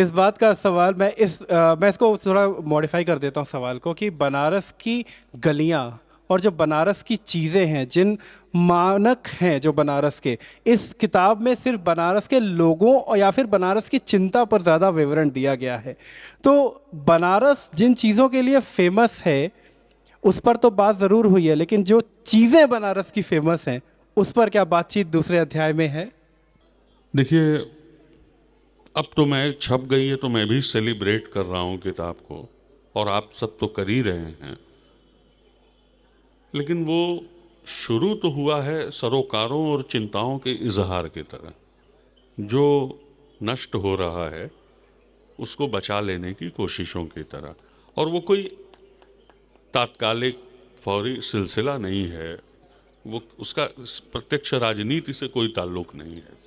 इस बात का सवाल मैं इस आ, मैं इसको थोड़ा मॉडिफाई कर देता हूँ सवाल को कि बनारस की गलियाँ और जो बनारस की चीज़ें हैं जिन मानक हैं जो बनारस के इस किताब में सिर्फ बनारस के लोगों और या फिर बनारस की चिंता पर ज़्यादा विवरण दिया गया है तो बनारस जिन चीज़ों के लिए फेमस है उस पर तो बात ज़रूर हुई है लेकिन जो चीज़ें बनारस की फेमस हैं उस पर क्या बातचीत दूसरे अध्याय में है देखिए अब तो मैं छप गई है तो मैं भी सेलिब्रेट कर रहा हूँ किताब को और आप सब तो कर ही रहे हैं लेकिन वो शुरू तो हुआ है सरोकारों और चिंताओं के इजहार की तरह जो नष्ट हो रहा है उसको बचा लेने की कोशिशों की तरह और वो कोई तात्कालिक फौरी सिलसिला नहीं है वो उसका प्रत्यक्ष राजनीति से कोई ताल्लुक नहीं है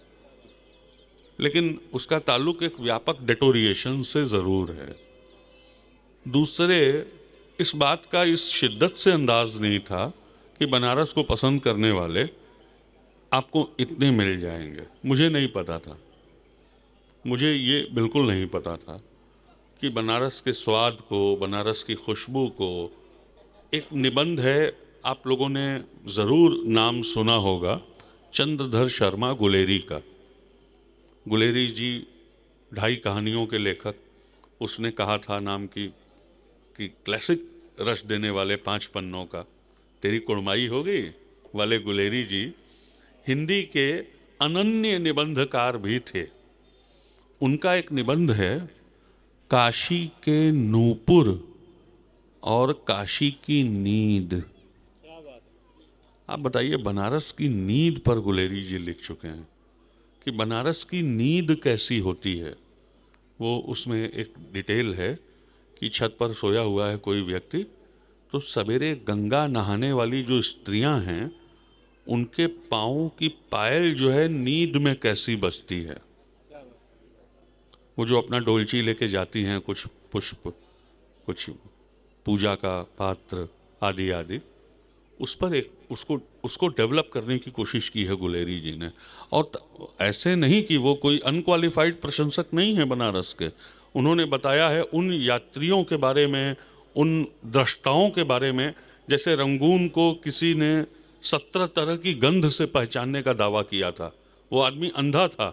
लेकिन उसका ताल्लुक एक व्यापक डेटोरिएशन से ज़रूर है दूसरे इस बात का इस शिद्दत से अंदाज नहीं था कि बनारस को पसंद करने वाले आपको इतने मिल जाएंगे मुझे नहीं पता था मुझे ये बिल्कुल नहीं पता था कि बनारस के स्वाद को बनारस की खुशबू को एक निबंध है आप लोगों ने ज़रूर नाम सुना होगा चंद्रधर शर्मा गुलेरी का गुलेरी जी ढाई कहानियों के लेखक उसने कहा था नाम की कि क्लासिक रस देने वाले पांच पन्नों का तेरी कुड़माई हो गई वाले गुलेरी जी हिंदी के अनन्य निबंधकार भी थे उनका एक निबंध है काशी के नूपुर और काशी की नींद आप बताइए बनारस की नींद पर गुलेरी जी लिख चुके हैं कि बनारस की नींद कैसी होती है वो उसमें एक डिटेल है की छत पर सोया हुआ है कोई व्यक्ति तो सवेरे गंगा नहाने वाली जो स्त्रियां हैं उनके पाओ की पायल जो है नींद में कैसी बसती है वो जो अपना डोलची लेके जाती हैं कुछ पुष्प कुछ पूजा का पात्र आदि आदि उस पर एक उसको उसको डेवलप करने की कोशिश की है गुलेरी जी ने और ऐसे नहीं कि वो कोई अनक्वालिफाइड प्रशंसक नहीं है बनारस के उन्होंने बताया है उन यात्रियों के बारे में उन दृष्टाओं के बारे में जैसे रंगून को किसी ने सत्रह तरह की गंध से पहचानने का दावा किया था वो आदमी अंधा था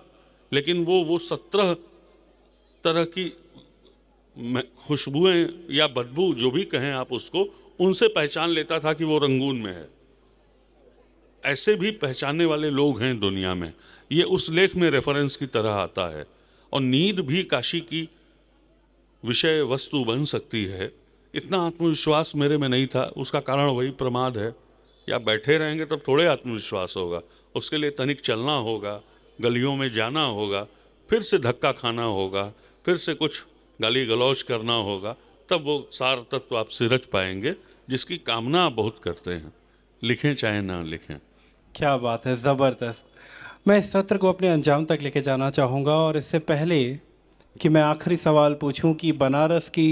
लेकिन वो वो सत्रह तरह की खुशबुएं या बदबू जो भी कहें आप उसको उनसे पहचान लेता था कि वो रंगून में है ऐसे भी पहचानने वाले लोग हैं दुनिया में ये उस लेख में रेफरेंस की तरह आता है और नींद भी काशी की विषय वस्तु बन सकती है इतना आत्मविश्वास मेरे में नहीं था उसका कारण वही प्रमाद है या बैठे रहेंगे तब थोड़े आत्मविश्वास होगा उसके लिए तनिक चलना होगा गलियों में जाना होगा फिर से धक्का खाना होगा फिर से कुछ गाली गलौज करना होगा तब वो सार तत्व आप सिरज पाएंगे जिसकी कामना आप बहुत करते हैं लिखें चाहे ना लिखें क्या बात है ज़बरदस्त मैं इस सत्र को अपने अंजाम तक लेके जाना चाहूँगा और इससे पहले कि मैं आखिरी सवाल पूछूं कि बनारस की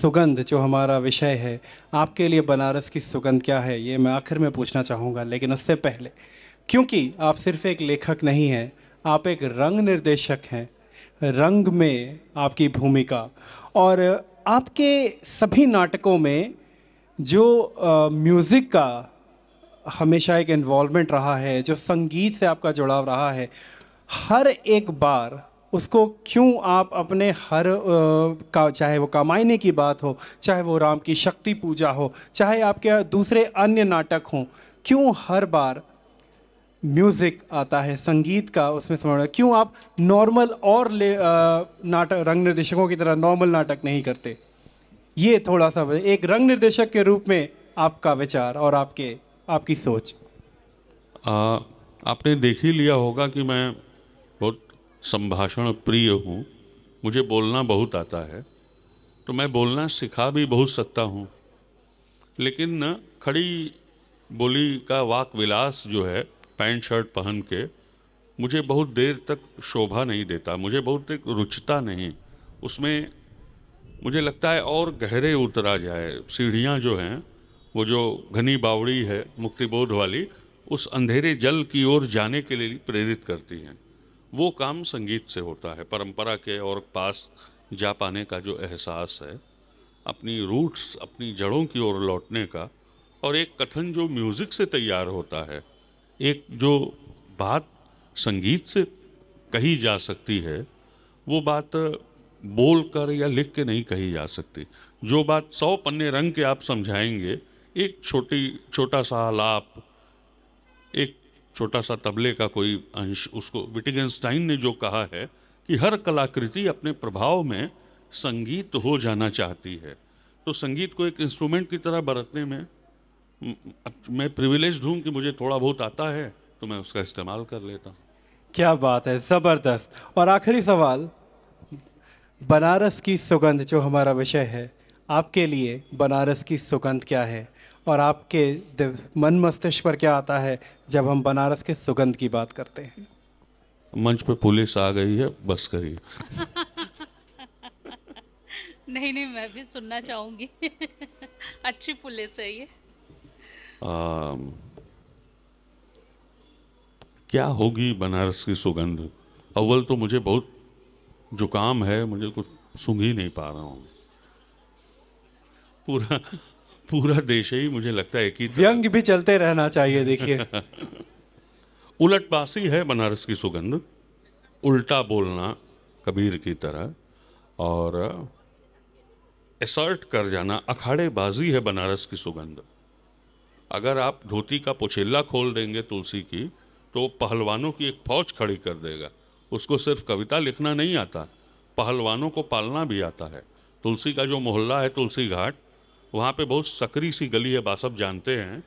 सुगंध जो हमारा विषय है आपके लिए बनारस की सुगंध क्या है ये मैं आखिर में पूछना चाहूँगा लेकिन उससे पहले क्योंकि आप सिर्फ एक लेखक नहीं हैं आप एक रंग निर्देशक हैं रंग में आपकी भूमिका और आपके सभी नाटकों में जो म्यूज़िक का हमेशा एक इन्वॉल्वमेंट रहा है जो संगीत से आपका जुड़ाव रहा है हर एक बार उसको क्यों आप अपने हर आ, का चाहे वो कामायने की बात हो चाहे वो राम की शक्ति पूजा हो चाहे आपके दूसरे अन्य नाटक हों क्यों हर बार म्यूज़िक आता है संगीत का उसमें समझ क्यों आप नॉर्मल और ले नाटक रंग निर्देशकों की तरह नॉर्मल नाटक नहीं करते ये थोड़ा सा एक रंग निर्देशक के रूप में आपका विचार और आपके आपकी सोच आ, आपने देख ही लिया होगा कि मैं संभाषण प्रिय हूँ मुझे बोलना बहुत आता है तो मैं बोलना सिखा भी बहुत सकता हूँ लेकिन खड़ी बोली का वाक विलास जो है पैंट शर्ट पहन के मुझे बहुत देर तक शोभा नहीं देता मुझे बहुत एक रुचता नहीं उसमें मुझे लगता है और गहरे उतरा जाए सीढ़ियाँ जो हैं वो जो घनी बावड़ी है मुक्तिबोध वाली उस अंधेरे जल की ओर जाने के लिए प्रेरित करती हैं वो काम संगीत से होता है परंपरा के और पास जा पाने का जो एहसास है अपनी रूट्स अपनी जड़ों की ओर लौटने का और एक कथन जो म्यूज़िक से तैयार होता है एक जो बात संगीत से कही जा सकती है वो बात बोल कर या लिख के नहीं कही जा सकती जो बात सौ पन्ने रंग के आप समझाएंगे एक छोटी छोटा सा आलाप एक छोटा सा तबले का कोई अंश उसको विटिगेंस्टाइन ने जो कहा है कि हर कलाकृति अपने प्रभाव में संगीत हो जाना चाहती है तो संगीत को एक इंस्ट्रूमेंट की तरह बरतने में मैं प्रिविलेज हूँ कि मुझे थोड़ा बहुत आता है तो मैं उसका इस्तेमाल कर लेता हूँ क्या बात है ज़बरदस्त और आखिरी सवाल बनारस की सुगंध जो हमारा विषय है आपके लिए बनारस की सुगंध क्या है और आपके मन मस्तिष्क पर क्या आता है जब हम बनारस के सुगंध की बात करते हैं मंच पे पुलिस आ गई है बस करिए नहीं नहीं मैं भी सुनना चाहूंगी अच्छी पुलिस है ये आ, क्या होगी बनारस की सुगंध अव्वल तो मुझे बहुत जुकाम है मुझे कुछ सुंग ही नहीं पा रहा हूँ पूरा पूरा देश ही मुझे लगता है कि व्यंग भी चलते रहना चाहिए देखिए उलटपासी है बनारस की सुगंध उल्टा बोलना कबीर की तरह और एसर्ट कर जाना अखाड़ेबाजी है बनारस की सुगंध अगर आप धोती का पोछेला खोल देंगे तुलसी की तो पहलवानों की एक फौज खड़ी कर देगा उसको सिर्फ कविता लिखना नहीं आता पहलवानों को पालना भी आता है तुलसी का जो मोहल्ला है तुलसी घाट वहाँ पे बहुत सकरी सी गली है बासब जानते हैं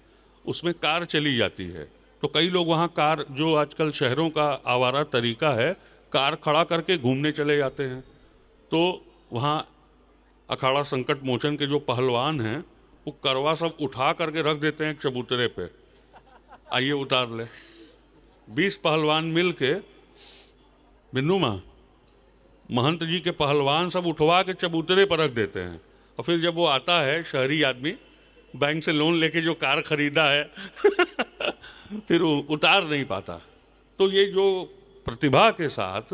उसमें कार चली जाती है तो कई लोग वहाँ कार जो आजकल शहरों का आवारा तरीका है कार खड़ा करके घूमने चले जाते हैं तो वहाँ अखाड़ा संकट मोचन के जो पहलवान हैं वो करवा सब उठा करके रख देते हैं चबूतरे पे आइए उतार ले बीस पहलवान मिल के बिंदु महंत जी के पहलवान सब उठवा के चबूतरे पर रख देते हैं और फिर जब वो आता है शहरी आदमी बैंक से लोन लेके जो कार खरीदा है फिर वो उतार नहीं पाता तो ये जो प्रतिभा के साथ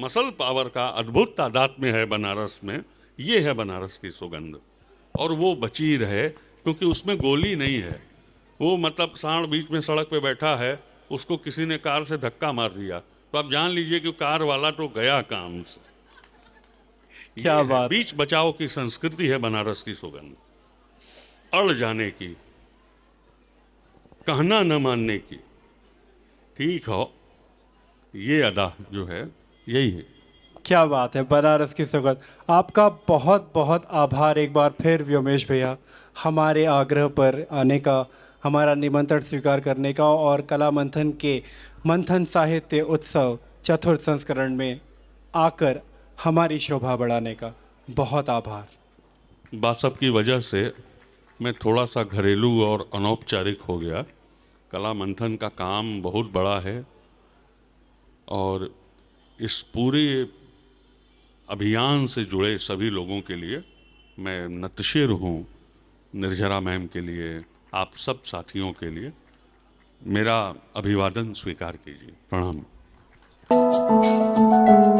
मसल पावर का अद्भुत तादाद में है बनारस में ये है बनारस की सुगंध और वो बची रहे क्योंकि उसमें गोली नहीं है वो मतलब सांड बीच में सड़क पे बैठा है उसको किसी ने कार से धक्का मार दिया तो आप जान लीजिए कि कार वाला तो गया काम से क्या बात बीच बचाओ की संस्कृति है बनारस की सुगंध अड़ जाने की कहना न मानने की ठीक हो ये अदा जो है यही है क्या बात है बनारस की सुगंध आपका बहुत बहुत आभार एक बार फिर व्योमेश भैया हमारे आग्रह पर आने का हमारा निमंत्रण स्वीकार करने का और कला मंथन के मंथन साहित्य उत्सव चतुर्थ संस्करण में आकर हमारी शोभा बढ़ाने का बहुत आभार बासब की वजह से मैं थोड़ा सा घरेलू और अनौपचारिक हो गया कला मंथन का काम बहुत बड़ा है और इस पूरे अभियान से जुड़े सभी लोगों के लिए मैं नतशिर हूँ निर्जरा मैम के लिए आप सब साथियों के लिए मेरा अभिवादन स्वीकार कीजिए प्रणाम